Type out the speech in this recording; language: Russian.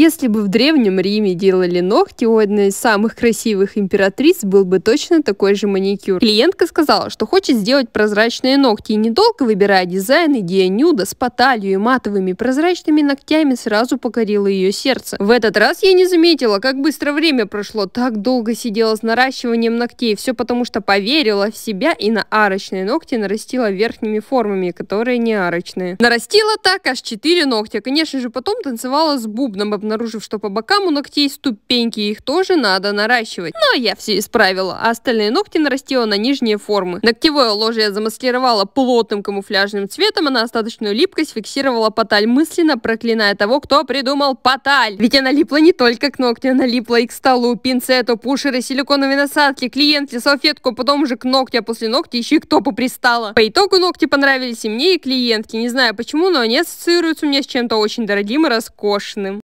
Если бы в Древнем Риме делали ногти, у одной из самых красивых императриц был бы точно такой же маникюр. Клиентка сказала, что хочет сделать прозрачные ногти и недолго выбирая дизайн, идея нюда с поталью и матовыми прозрачными ногтями сразу покорила ее сердце. В этот раз я не заметила, как быстро время прошло, так долго сидела с наращиванием ногтей, все потому что поверила в себя и на арочные ногти нарастила верхними формами, которые не арочные. Нарастила так аж 4 ногтя, конечно же потом танцевала с бубном, обнаружив, что по бокам у ногтей ступеньки, их тоже надо наращивать. Но я все исправила, а остальные ногти нарастила на нижние формы. Ногтевое ложе я замаскировала плотным камуфляжным цветом, а на остаточную липкость фиксировала поталь, мысленно проклиная того, кто придумал поталь. Ведь она липла не только к ногтю, она липла и к столу, пинцету, пушеры, силиконовой насадке, клиентке, салфетку, а потом уже к ногтю, а после ногтя еще и к топу пристала. По итогу ногти понравились и мне, и клиентке. Не знаю почему, но они ассоциируются у меня с чем-то очень дорогим и роскошным.